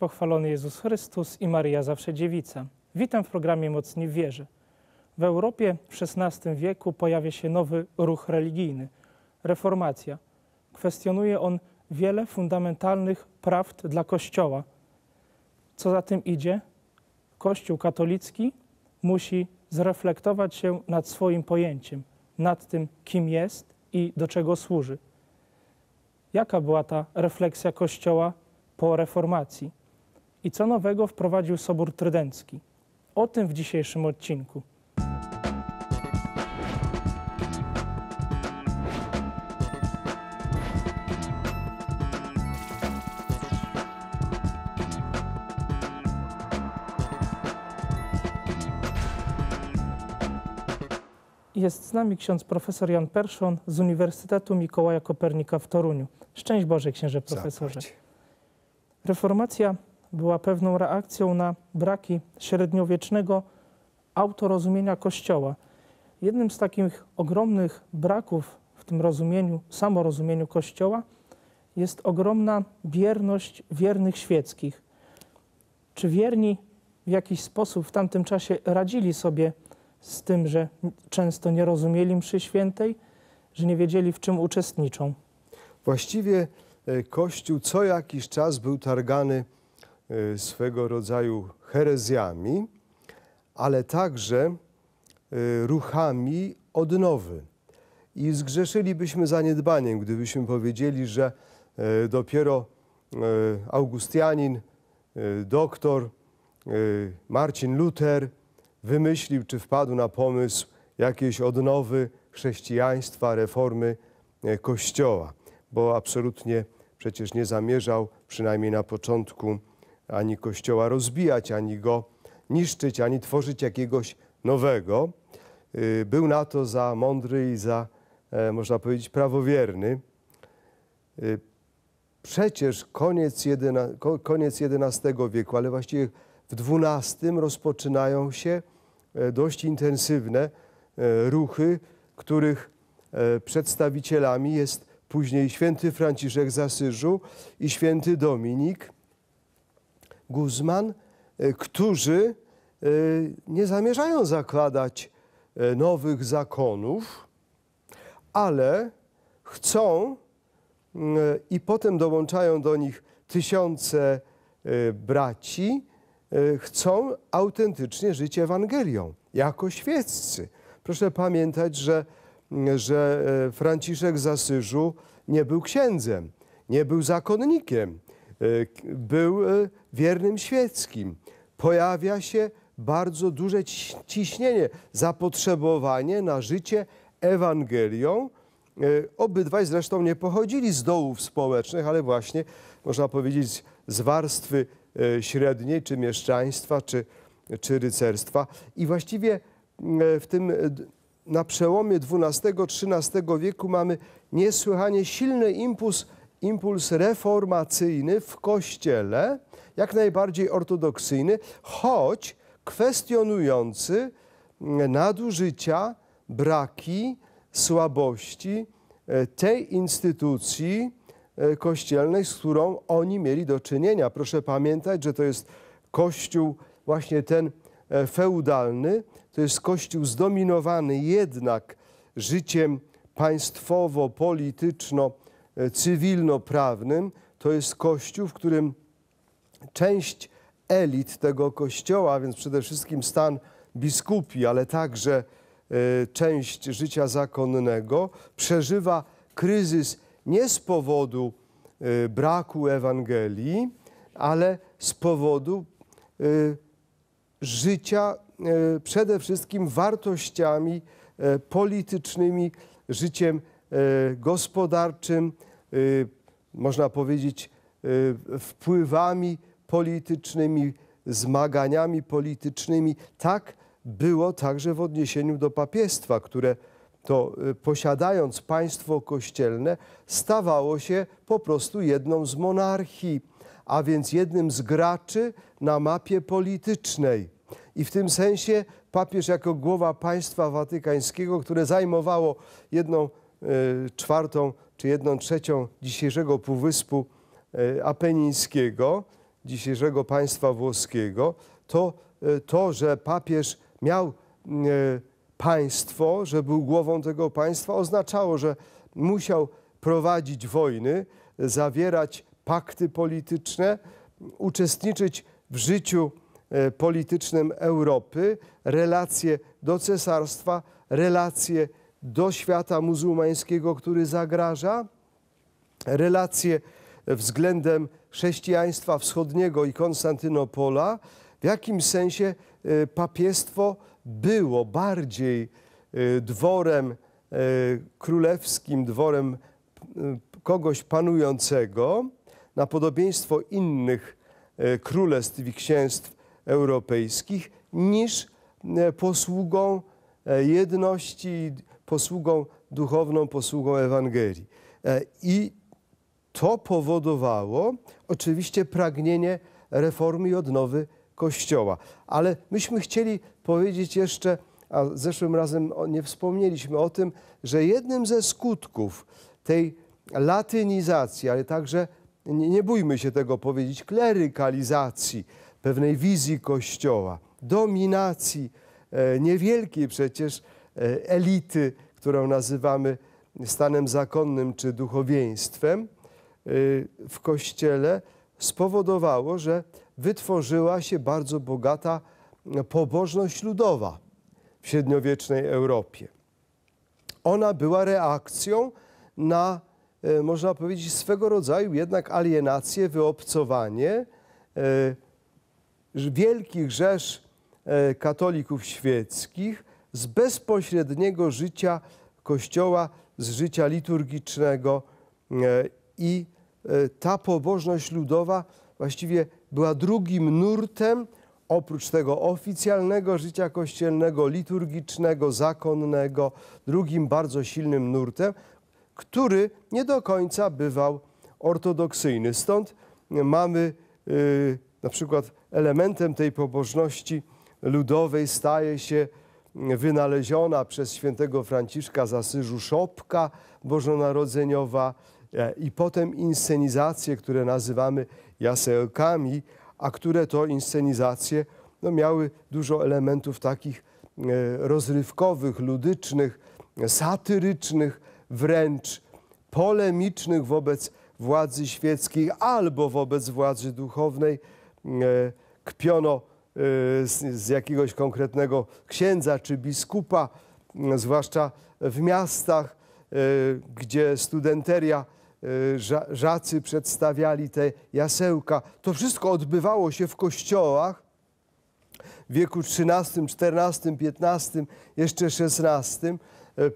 pochwalony Jezus Chrystus i Maria Zawsze Dziewica. Witam w programie Mocni w Wierze. W Europie w XVI wieku pojawia się nowy ruch religijny – reformacja. Kwestionuje on wiele fundamentalnych prawd dla Kościoła. Co za tym idzie? Kościół katolicki musi zreflektować się nad swoim pojęciem, nad tym, kim jest i do czego służy. Jaka była ta refleksja Kościoła po reformacji? i co nowego wprowadził Sobór Trydencki. O tym w dzisiejszym odcinku. Jest z nami ksiądz profesor Jan Perszon z Uniwersytetu Mikołaja Kopernika w Toruniu. Szczęść Boże, księże profesorze. Reformacja była pewną reakcją na braki średniowiecznego autorozumienia Kościoła. Jednym z takich ogromnych braków w tym rozumieniu, samorozumieniu Kościoła jest ogromna bierność wiernych świeckich. Czy wierni w jakiś sposób w tamtym czasie radzili sobie z tym, że często nie rozumieli mszy świętej, że nie wiedzieli w czym uczestniczą? Właściwie e, Kościół co jakiś czas był targany Y, swego rodzaju herezjami, ale także y, ruchami odnowy. I zgrzeszylibyśmy zaniedbaniem, gdybyśmy powiedzieli, że y, dopiero Augustianin, doktor Marcin Luther wymyślił czy wpadł na pomysł jakiejś odnowy chrześcijaństwa, reformy Kościoła, bo absolutnie przecież nie zamierzał, przynajmniej na początku, ani Kościoła rozbijać, ani go niszczyć, ani tworzyć jakiegoś nowego. Y, był na to za mądry i za, e, można powiedzieć, prawowierny. Y, przecież koniec, jedyna, koniec XI wieku, ale właściwie w XII rozpoczynają się e, dość intensywne e, ruchy, których przedstawicielami jest później święty Franciszek z Asyżu i święty Dominik – Guzman, e, którzy e, nie zamierzają zakładać e, nowych zakonów, ale chcą i potem dołączają do nich tysiące braci, chcą autentycznie żyć Ewangelią, jako świeccy. Proszę pamiętać, że, że Franciszek z Asyżu nie był księdzem, nie był zakonnikiem, E, był e, wiernym świeckim. Pojawia się bardzo duże ciśnienie, zapotrzebowanie na życie Ewangelią. E, obydwaj zresztą nie pochodzili z dołów społecznych, ale właśnie, można powiedzieć, z warstwy średniej, czy mieszczaństwa, czy, czy rycerstwa. I właściwie w tym, na przełomie XII-XIII wieku mamy niesłychanie silny impuls impuls reformacyjny w Kościele, jak najbardziej ortodoksyjny, choć kwestionujący mm, nadużycia, braki, słabości e, tej instytucji e, kościelnej, z którą oni mieli do czynienia. Proszę pamiętać, że to jest kościół właśnie ten e, feudalny, to jest kościół zdominowany jednak życiem państwowo-polityczno-politycznym, E, cywilnoprawnym. To jest kościół, w którym część elit tego kościoła, więc przede wszystkim stan biskupi, ale także e, część życia zakonnego, przeżywa kryzys nie z powodu e, braku Ewangelii, ale z powodu życia przede wszystkim wartościami politycznymi, życiem gospodarczym, Y, można powiedzieć, y, wpływami politycznymi, zmaganiami politycznymi. Tak było także w odniesieniu do papiestwa, które to y, posiadając państwo kościelne, stawało się po prostu jedną z monarchii, a więc jednym z graczy na mapie politycznej. I w tym sensie papież jako głowa państwa watykańskiego, które zajmowało jedną y, czwartą czy jedną trzecią dzisiejszego Półwyspu e, Apenińskiego, dzisiejszego państwa włoskiego, to e, to, że papież miał e, państwo, że był głową tego państwa, oznaczało, że musiał prowadzić wojny, zawierać pakty polityczne, uczestniczyć w życiu politycznym Europy, relacje do cesarstwa, relacje do świata muzułmańskiego, który zagraża, relacje względem chrześcijaństwa wschodniego i Konstantynopola, w jakim sensie e, papiestwo było bardziej e, dworem e, królewskim, dworem kogoś panującego, na podobieństwo innych królestw i księstw europejskich, niż posługą jedności posługą duchowną, posługą Ewangelii. E, I to powodowało oczywiście pragnienie reformy i odnowy Kościoła. Ale myśmy chcieli powiedzieć jeszcze, a zeszłym razem nie wspomnieliśmy o tym, że jednym ze skutków tej latynizacji, ale także, nie, nie bójmy się tego powiedzieć, klerykalizacji pewnej wizji Kościoła, dominacji e, niewielkiej przecież E, elity, którą nazywamy stanem zakonnym czy duchowieństwem e, w Kościele, spowodowało, że wytworzyła się bardzo bogata pobożność ludowa w średniowiecznej Europie. Ona była reakcją na, e, można powiedzieć, swego rodzaju jednak alienację, wyobcowanie wielkich rzesz katolików świeckich, z bezpośredniego życia Kościoła, z życia liturgicznego e, i e, ta pobożność ludowa właściwie była drugim nurtem oprócz tego oficjalnego życia kościelnego, liturgicznego, zakonnego, drugim bardzo silnym nurtem, który nie do końca bywał ortodoksyjny. Stąd mamy e, na przykład elementem tej pobożności ludowej staje się wynaleziona przez świętego Franciszka z Asyżu szopka bożonarodzeniowa e, i potem inscenizacje, które nazywamy jasełkami, a które to inscenizacje no, miały dużo elementów takich e, rozrywkowych, ludycznych, satyrycznych, wręcz polemicznych wobec władzy świeckiej albo wobec władzy duchownej. E, kpiono Y, z, z jakiegoś konkretnego księdza czy biskupa, mm, zwłaszcza w miastach, y, gdzie studenteria y, żacy przedstawiali te jasełka. To wszystko odbywało się w kościołach w wieku XIII, XIV, XV, jeszcze XVI.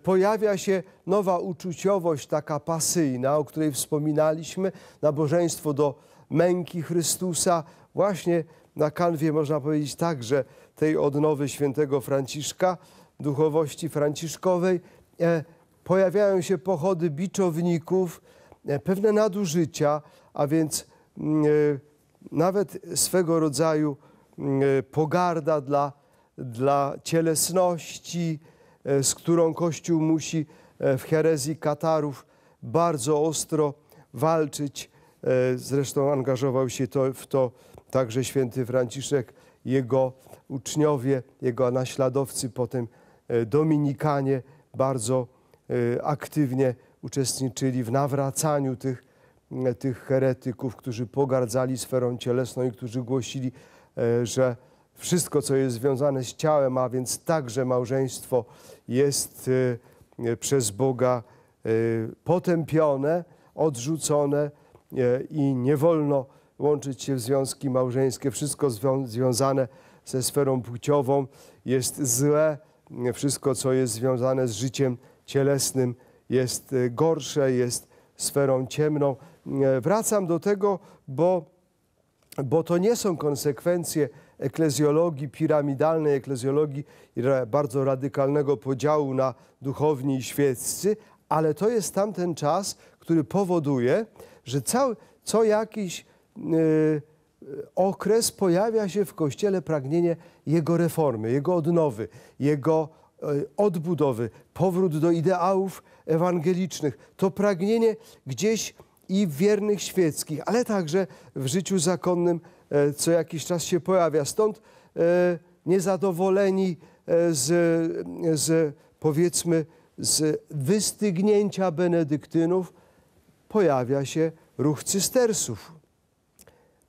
Pojawia się nowa uczuciowość, taka pasyjna, o której wspominaliśmy, nabożeństwo do męki Chrystusa, właśnie na kanwie, można powiedzieć także, tej odnowy świętego Franciszka, duchowości franciszkowej, e, pojawiają się pochody biczowników, e, pewne nadużycia, a więc mm, e, nawet swego rodzaju mm, e, pogarda dla, dla cielesności, e, z którą Kościół musi e, w herezji Katarów bardzo ostro walczyć. Zresztą angażował się to, w to także święty Franciszek, jego uczniowie, jego naśladowcy, potem e, Dominikanie bardzo e, aktywnie uczestniczyli w nawracaniu tych, e, tych heretyków, którzy pogardzali sferą cielesną i którzy głosili, że wszystko, co jest związane z ciałem, a więc także małżeństwo, jest przez Boga potępione, odrzucone i nie wolno łączyć się w związki małżeńskie. Wszystko zwią związane ze sferą płciową jest złe. Wszystko, co jest związane z życiem cielesnym, jest e, gorsze, jest sferą ciemną. E, wracam do tego, bo, bo to nie są konsekwencje eklezjologii piramidalnej, eklezjologii bardzo radykalnego podziału na duchowni i świeccy, ale to jest tamten czas, który powoduje, że cały, co jakiś Y, y, okres pojawia się w Kościele pragnienie jego reformy, jego odnowy, jego y, odbudowy, powrót do ideałów ewangelicznych. To pragnienie gdzieś i w wiernych świeckich, ale także w życiu zakonnym co jakiś czas się pojawia. Stąd niezadowoleni z, z powiedzmy z wystygnięcia benedyktynów pojawia się ruch cystersów.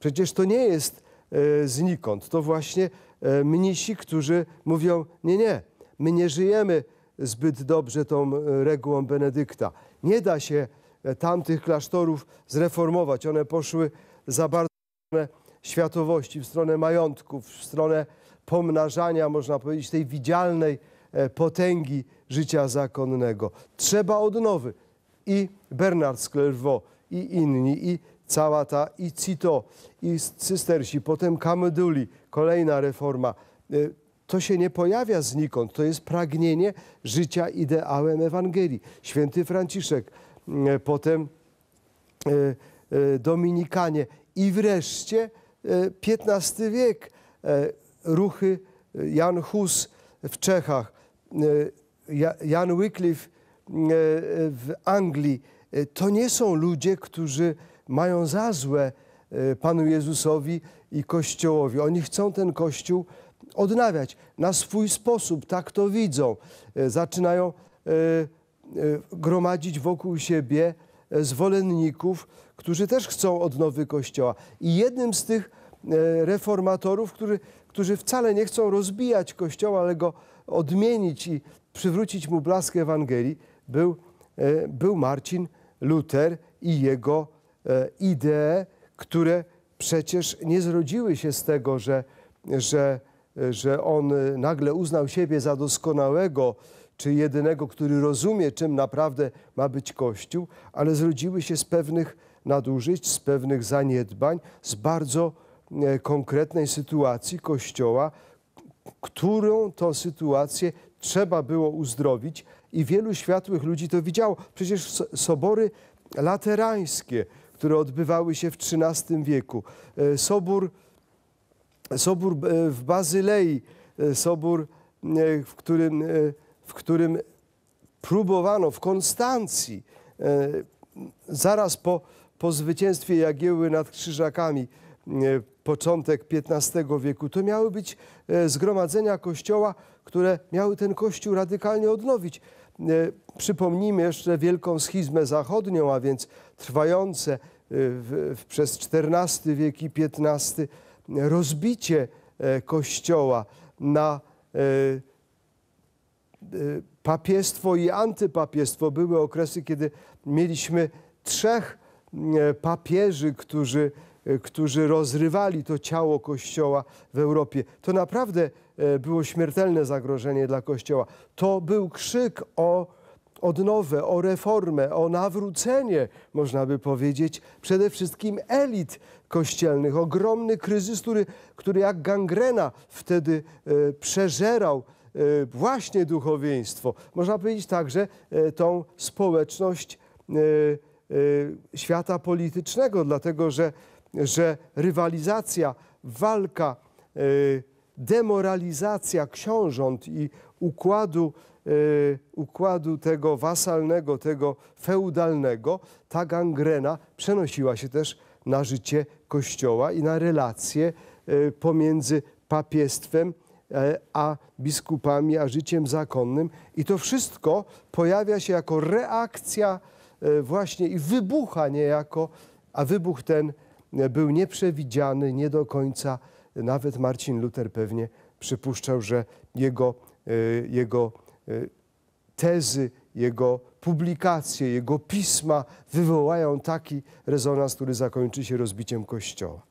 Przecież to nie jest e, znikąd. To właśnie e, mnisi, którzy mówią: Nie, nie, my nie żyjemy zbyt dobrze tą e, regułą Benedykta. Nie da się tamtych klasztorów zreformować. One poszły za bardzo w stronę światowości, w stronę majątków, w stronę pomnażania, można powiedzieć, tej widzialnej potęgi życia zakonnego. Trzeba odnowy. I Bernard Sklerwo, i inni, i cała ta i CITO, i cystersi, potem Kamyduli, kolejna reforma. E, to się nie pojawia znikąd, to jest pragnienie życia ideałem Ewangelii. Święty Franciszek, mm, e, potem e, Dominikanie i wreszcie XV wiek, ruchy Jan Hus w Czechach, Jan Wycliffe mm, w Anglii. To nie są ludzie, którzy mają za złe e, Panu Jezusowi i Kościołowi. Oni chcą ten Kościół odnawiać na swój sposób, tak to widzą. E, zaczynają e, gromadzić wokół siebie zwolenników, którzy też chcą odnowy Kościoła. I jednym z tych reformatorów, który, którzy wcale nie chcą rozbijać Kościoła, ale go odmienić i przywrócić mu blask Ewangelii, był, był Marcin Luter i jego E, idee, które przecież nie zrodziły się z tego, że, że, że on e, nagle uznał siebie za doskonałego czy jedynego, który rozumie, czym naprawdę ma być Kościół, ale zrodziły się z pewnych nadużyć, z pewnych zaniedbań, z bardzo e, konkretnej sytuacji Kościoła, którą to sytuację trzeba było uzdrowić i wielu światłych ludzi to widziało. Przecież sobory laterańskie które odbywały się w XIII wieku. E, sobór, sobór e, w Bazylei, e, sobór, w którym, w którym próbowano w Konstancji, zaraz po, po zwycięstwie Jagieły nad Krzyżakami, początek XV wieku, to miały być zgromadzenia Kościoła, które miały ten Kościół radykalnie odnowić. E, przypomnijmy jeszcze wielką schizmę zachodnią, a więc trwające e, w, w przez XIV wiek i XV rozbicie e, Kościoła na papiestwo i antypapiestwo. Były okresy, kiedy mieliśmy trzech papieży, którzy E, którzy rozrywali to ciało Kościoła w Europie. To naprawdę e, było śmiertelne zagrożenie dla Kościoła. To był krzyk o odnowę, o reformę, o nawrócenie, można by powiedzieć, przede wszystkim elit kościelnych. Ogromny kryzys, który, który jak gangrena wtedy e, przeżerał właśnie duchowieństwo. Można powiedzieć także tą społeczność świata politycznego, dlatego że że rywalizacja, walka, y, demoralizacja książąt i układu, y, układu tego wasalnego, tego feudalnego, ta gangrena przenosiła się też na życie Kościoła i na relacje y, pomiędzy papiestwem e, a biskupami, a życiem zakonnym. I to wszystko pojawia się jako reakcja e, właśnie i wybucha niejako, a wybuch ten był nieprzewidziany, nie do końca. Nawet Marcin Luther pewnie przypuszczał, że jego, e, jego e, tezy, jego publikacje, jego pisma wywołają taki rezonans, który zakończy się rozbiciem Kościoła.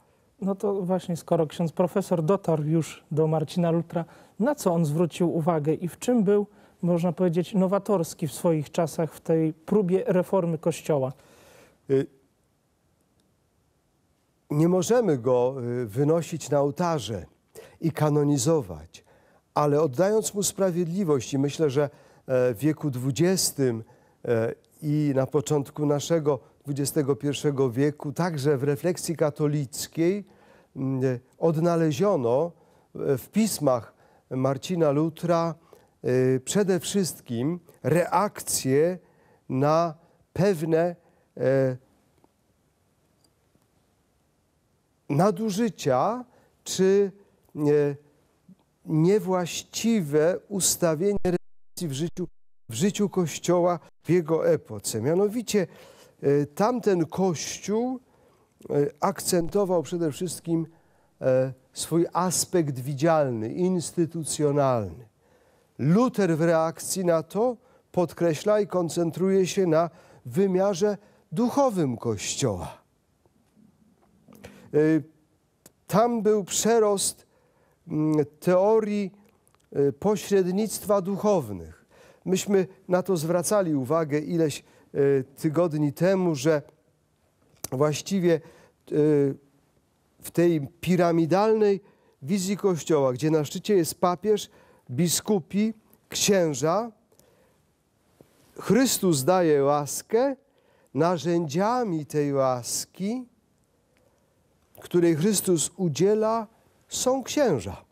No to właśnie, skoro ksiądz profesor dotarł już do Marcina Lutra, na co on zwrócił uwagę i w czym był, można powiedzieć, nowatorski w swoich czasach w tej próbie reformy Kościoła? E, nie możemy go y, wynosić na ołtarze i kanonizować, ale oddając mu sprawiedliwość, i myślę, że e, w wieku XX e, i na początku naszego XXI wieku, także w refleksji katolickiej, odnaleziono e, w pismach Marcina Lutra przede wszystkim reakcje na pewne nadużycia czy e, niewłaściwe ustawienie relacji w życiu, w życiu Kościoła w jego epoce. Mianowicie e, tamten Kościół e, akcentował przede wszystkim swój aspekt widzialny, instytucjonalny. Luther w reakcji na to podkreśla i koncentruje się na wymiarze duchowym Kościoła. Y, tam był przerost mm, teorii y, pośrednictwa duchownych. Myśmy na to zwracali uwagę ileś y, tygodni temu, że właściwie w tej piramidalnej wizji Kościoła, gdzie na szczycie jest papież, biskupi, księża, Chrystus daje łaskę, narzędziami tej łaski której Chrystus udziela, są księża,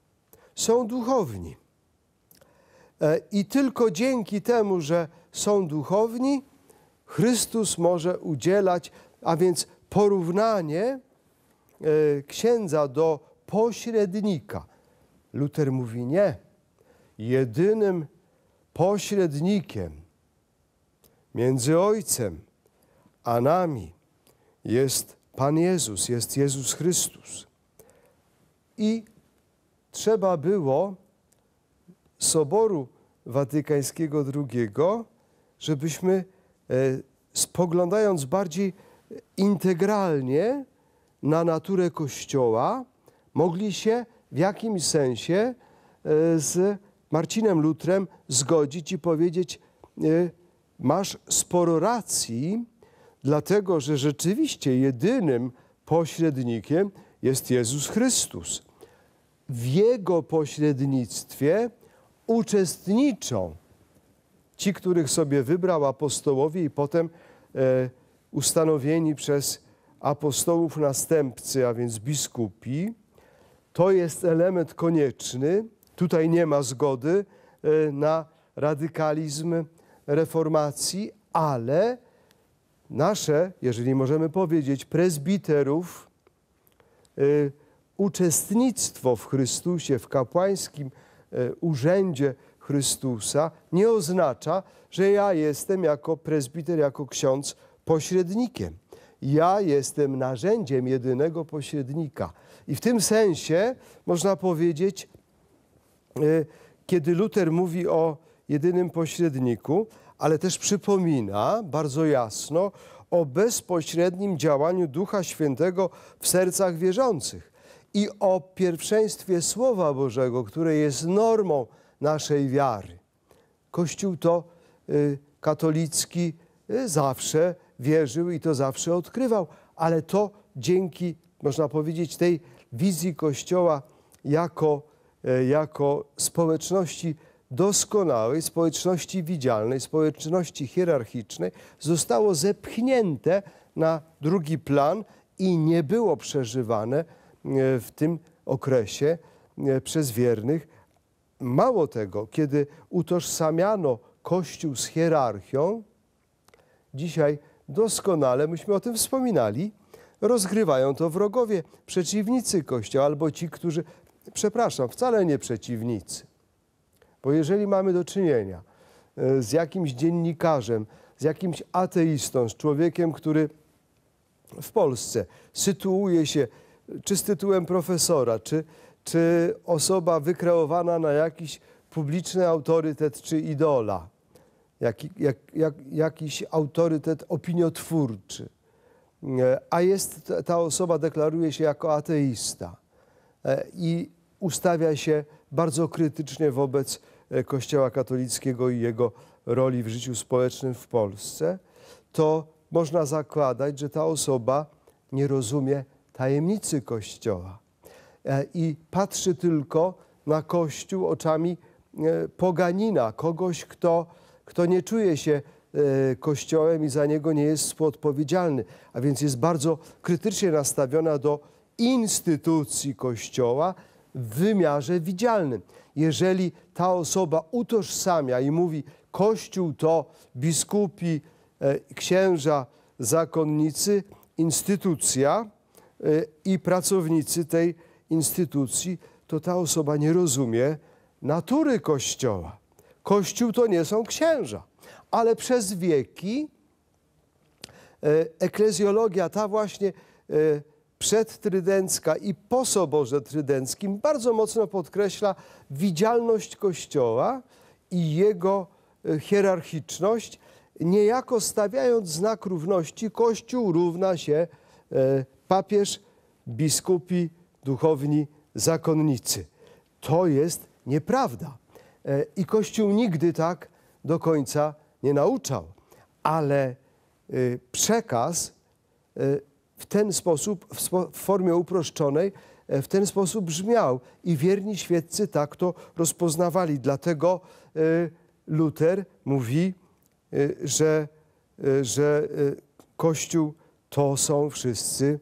są duchowni. E, I tylko dzięki temu, że są duchowni, Chrystus może udzielać, a więc porównanie e, księdza do pośrednika. Luther mówi nie. Jedynym pośrednikiem między Ojcem a nami jest Pan Jezus, jest Jezus Chrystus. I trzeba było Soboru Watykańskiego II, żebyśmy e, spoglądając bardziej integralnie na naturę Kościoła, mogli się w jakimś sensie e, z Marcinem Lutrem zgodzić i powiedzieć: e, Masz sporo racji, dlatego że rzeczywiście jedynym pośrednikiem jest Jezus Chrystus. W Jego pośrednictwie uczestniczą ci, których sobie wybrał apostołowie i potem e, ustanowieni przez apostołów następcy, a więc biskupi. To jest element konieczny. Tutaj nie ma zgody e, na radykalizm reformacji, ale nasze, jeżeli możemy powiedzieć, prezbiterów, y, uczestnictwo w Chrystusie, w kapłańskim y, urzędzie Chrystusa nie oznacza, że ja jestem jako prezbiter, jako ksiądz pośrednikiem. Ja jestem narzędziem jedynego pośrednika. I w tym sensie można powiedzieć, y, kiedy Luter mówi o jedynym pośredniku, ale też przypomina bardzo jasno o bezpośrednim działaniu Ducha Świętego w sercach wierzących i o pierwszeństwie Słowa Bożego, które jest normą naszej wiary. Kościół to y, katolicki y, zawsze wierzył i to zawsze odkrywał, ale to dzięki, można powiedzieć, tej wizji Kościoła jako, y, jako społeczności doskonałej społeczności widzialnej, społeczności hierarchicznej zostało zepchnięte na drugi plan i nie było przeżywane e, w tym okresie e, przez wiernych. Mało tego, kiedy utożsamiano Kościół z hierarchią, dzisiaj doskonale, myśmy o tym wspominali, rozgrywają to wrogowie, przeciwnicy Kościoła albo ci, którzy, przepraszam, wcale nie przeciwnicy, bo jeżeli mamy do czynienia e, z jakimś dziennikarzem, z jakimś ateistą, z człowiekiem, który w Polsce sytuuje się czy z tytułem profesora, czy, czy osoba wykreowana na jakiś publiczny autorytet czy idola, jak, jak, jak, jakiś autorytet opiniotwórczy, e, a jest ta osoba deklaruje się jako ateista e, i ustawia się bardzo krytycznie wobec e, Kościoła katolickiego i jego roli w życiu społecznym w Polsce, to można zakładać, że ta osoba nie rozumie tajemnicy Kościoła e, i patrzy tylko na Kościół oczami e, poganina, kogoś, kto, kto nie czuje się Kościołem i za niego nie jest współodpowiedzialny, a więc jest bardzo krytycznie nastawiona do instytucji Kościoła, w wymiarze widzialnym. Jeżeli ta osoba utożsamia i mówi, Kościół to biskupi, e, księża, zakonnicy, instytucja e, i pracownicy tej instytucji, to ta osoba nie rozumie natury Kościoła. Kościół to nie są księża, ale przez wieki e, eklezjologia ta właśnie przedtrydencka i po Soborze Trydenckim bardzo mocno podkreśla widzialność Kościoła i jego e, hierarchiczność, niejako stawiając znak równości Kościół równa się e, papież, biskupi, duchowni, zakonnicy. To jest nieprawda. E, I Kościół nigdy tak do końca nie nauczał. Ale przekaz w ten sposób, w, spo, w formie uproszczonej, e, w ten sposób brzmiał i wierni świeccy tak to rozpoznawali. Dlatego e, Luther mówi, e, że, że Kościół to są wszyscy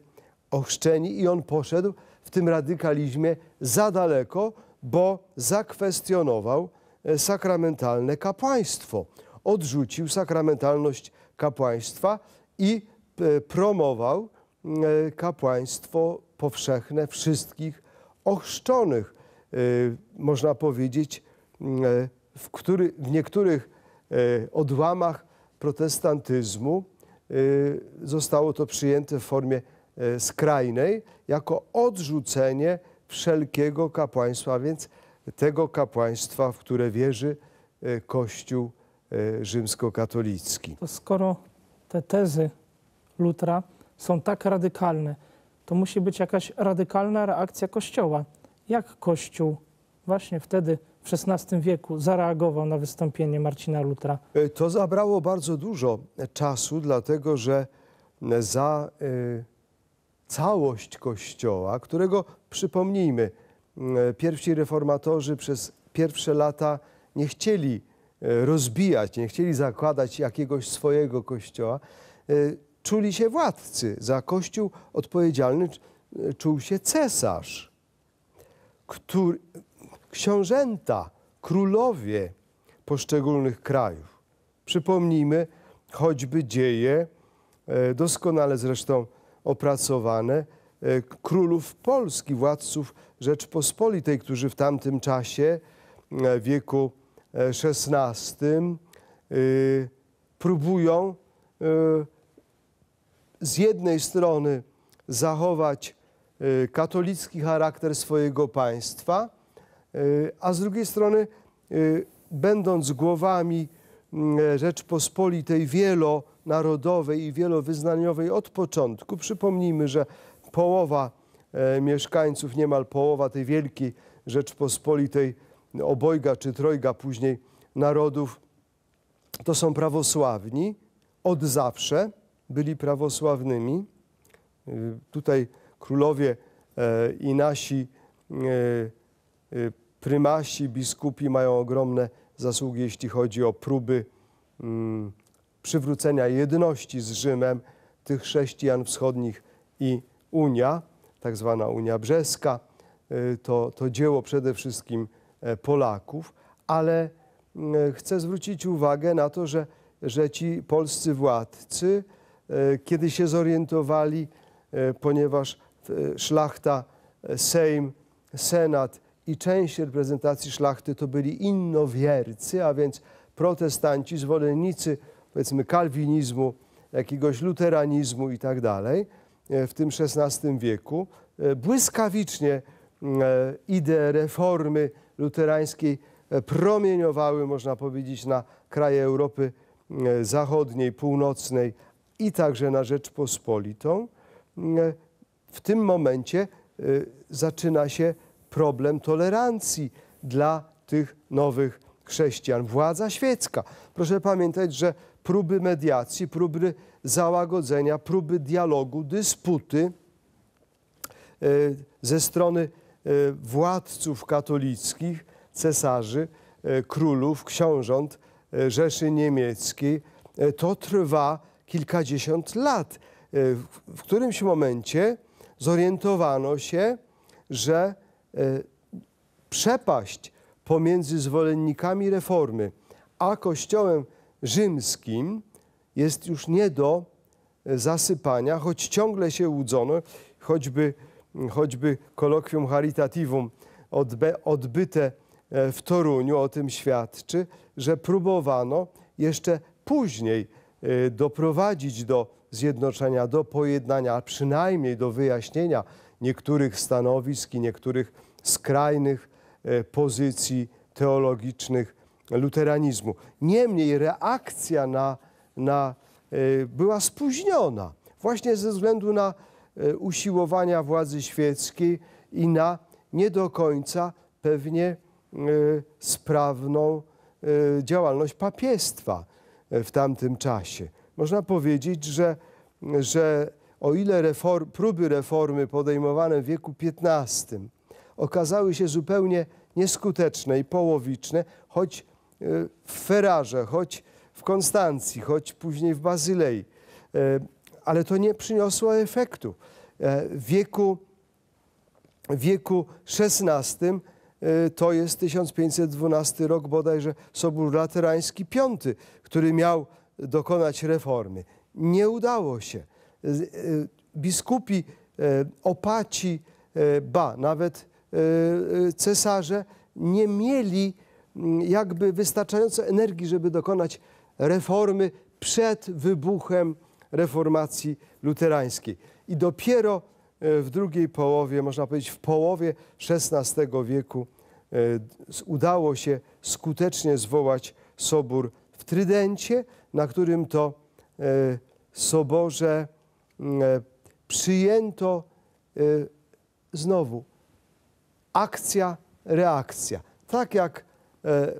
ochrzczeni i on poszedł w tym radykalizmie za daleko, bo zakwestionował sakramentalne kapłaństwo. Odrzucił sakramentalność kapłaństwa i promował E, kapłaństwo powszechne wszystkich ochrzczonych, e, można powiedzieć, e, w, który, w niektórych odłamach protestantyzmu zostało to przyjęte w formie skrajnej jako odrzucenie wszelkiego kapłaństwa, a więc tego kapłaństwa, w które wierzy Kościół rzymskokatolicki. To skoro te tezy Lutra są tak radykalne, to musi być jakaś radykalna reakcja Kościoła. Jak Kościół właśnie wtedy w XVI wieku zareagował na wystąpienie Marcina Lutra? E, to zabrało bardzo dużo e, czasu, dlatego że e, za y, całość Kościoła, którego przypomnijmy, y, pierwsi reformatorzy przez pierwsze lata nie chcieli rozbijać, nie chcieli zakładać jakiegoś swojego kościoła czuli się władcy, za Kościół odpowiedzialny czuł się cesarz, który, książęta, królowie poszczególnych krajów. Przypomnijmy choćby dzieje, e, doskonale zresztą opracowane, e, królów Polski, władców Rzeczpospolitej, którzy w tamtym czasie, w e, wieku XVI, y, próbują y, z jednej strony zachować y, katolicki charakter swojego państwa, y, a z drugiej strony, y, będąc głowami Rzeczpospolitej wielonarodowej i wielowyznaniowej od początku, przypomnijmy, że połowa e, mieszkańców, niemal połowa tej wielkiej Rzeczpospolitej, obojga czy trojga później narodów, to są prawosławni od zawsze byli prawosławnymi. Y, tutaj królowie e, i nasi e, e, prymasi, biskupi mają ogromne zasługi, jeśli chodzi o próby mm, przywrócenia jedności z Rzymem tych chrześcijan wschodnich i Unia, tak zwana Unia Brzeska, y, to, to dzieło przede wszystkim Polaków, ale mm, chcę zwrócić uwagę na to, że, że ci polscy władcy, E, kiedy się zorientowali, e, ponieważ e, szlachta, Sejm, Senat i część reprezentacji szlachty to byli innowiercy, a więc protestanci, zwolennicy powiedzmy kalwinizmu, jakiegoś luteranizmu i tak dalej w tym XVI wieku. Błyskawicznie idee reformy luterańskiej promieniowały, można powiedzieć, na kraje Europy Zachodniej, Północnej, i także na Rzeczpospolitą, mm, e, w tym momencie e, zaczyna się problem tolerancji dla tych nowych chrześcijan. Władza świecka. Proszę pamiętać, że próby mediacji, próby załagodzenia, próby dialogu, dysputy e, ze strony władców katolickich, cesarzy, królów, książąt Rzeszy Niemieckiej, to trwa kilkadziesiąt lat. E, w którymś momencie zorientowano się, że e, przepaść pomiędzy zwolennikami reformy a Kościołem rzymskim jest już nie do e, zasypania, choć ciągle się łudzono, choćby, choćby kolokwium haritativum odbyte w Toruniu o tym świadczy, że próbowano jeszcze później Y, doprowadzić do zjednoczenia, do pojednania, a przynajmniej do wyjaśnienia niektórych stanowisk i niektórych skrajnych y, pozycji teologicznych luteranizmu. Niemniej reakcja na, na, y, była spóźniona właśnie ze względu na usiłowania władzy świeckiej i na nie do końca pewnie sprawną działalność papiestwa w tamtym czasie. Można powiedzieć, że, że o ile reform, próby reformy podejmowane w wieku XV okazały się zupełnie nieskuteczne i połowiczne, choć e, w Ferrarze, choć w Konstancji, choć później w Bazylei, e, ale to nie przyniosło efektu. E, w wieku, w wieku XVI E, to jest 1512 rok bodajże Sobór Laterański V, który miał dokonać reformy. Nie udało się. E, e, biskupi, opaci, ba, nawet cesarze nie mieli mm, jakby wystarczająco energii, żeby dokonać reformy przed wybuchem reformacji luterańskiej. I dopiero w drugiej połowie, można powiedzieć w połowie XVI wieku, e, udało się skutecznie zwołać sobór w Trydencie, na którym to e, soborze e, przyjęto znowu akcja, reakcja. Tak jak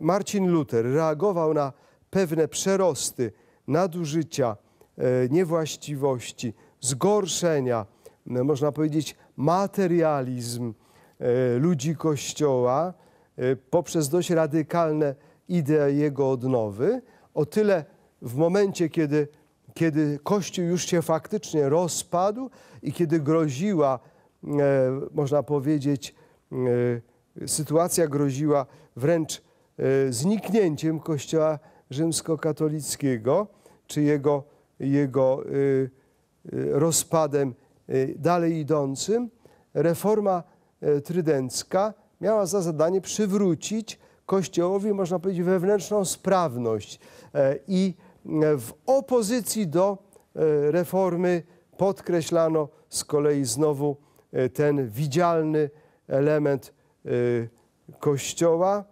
Marcin Luther reagował na pewne przerosty, nadużycia, niewłaściwości, zgorszenia, E, można powiedzieć, materializm e, ludzi Kościoła e, poprzez dość radykalne idee jego odnowy, o tyle w momencie, kiedy, kiedy Kościół już się faktycznie rozpadł i kiedy groziła, można powiedzieć, sytuacja groziła wręcz zniknięciem Kościoła rzymskokatolickiego, czy jego, jego rozpadem Y, dalej idącym, reforma y, trydencka miała za zadanie przywrócić Kościołowi, można powiedzieć, wewnętrzną sprawność e, i e, w opozycji do e, reformy podkreślano z kolei znowu ten widzialny element Kościoła,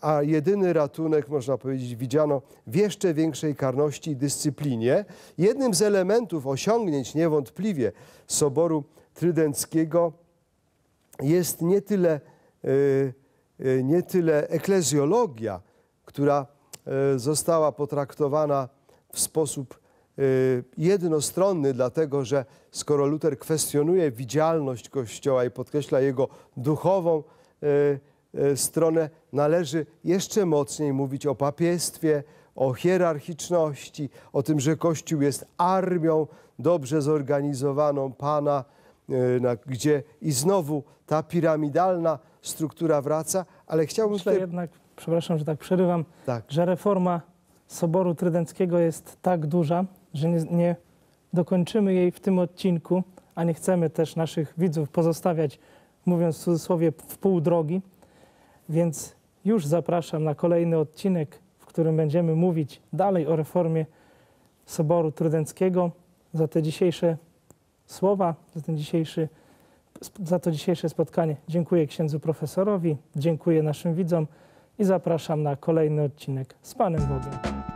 a jedyny ratunek, można powiedzieć, widziano w jeszcze większej karności i dyscyplinie. Jednym z elementów osiągnięć niewątpliwie Soboru Trydenckiego jest nie tyle, y, y, nie tyle eklezjologia, która y, została potraktowana w sposób jednostronny, dlatego że skoro Luther kwestionuje widzialność Kościoła i podkreśla jego duchową stronę, należy jeszcze mocniej mówić o papiestwie, o hierarchiczności, o tym, że Kościół jest armią dobrze zorganizowaną Pana, e, gdzie i znowu ta piramidalna struktura wraca, ale chciałbym... Myślę tutaj... jednak, przepraszam, że tak przerywam, tak. że reforma Soboru Trydenckiego jest tak duża, że nie, nie dokończymy jej w tym odcinku, a nie chcemy też naszych widzów pozostawiać, mówiąc w cudzysłowie, w pół drogi, więc już zapraszam na kolejny odcinek, w którym będziemy mówić dalej o reformie Soboru Trudenckiego. Za te dzisiejsze słowa, za, ten dzisiejszy, za to dzisiejsze spotkanie dziękuję księdzu profesorowi, dziękuję naszym widzom i zapraszam na kolejny odcinek z Panem Bogiem.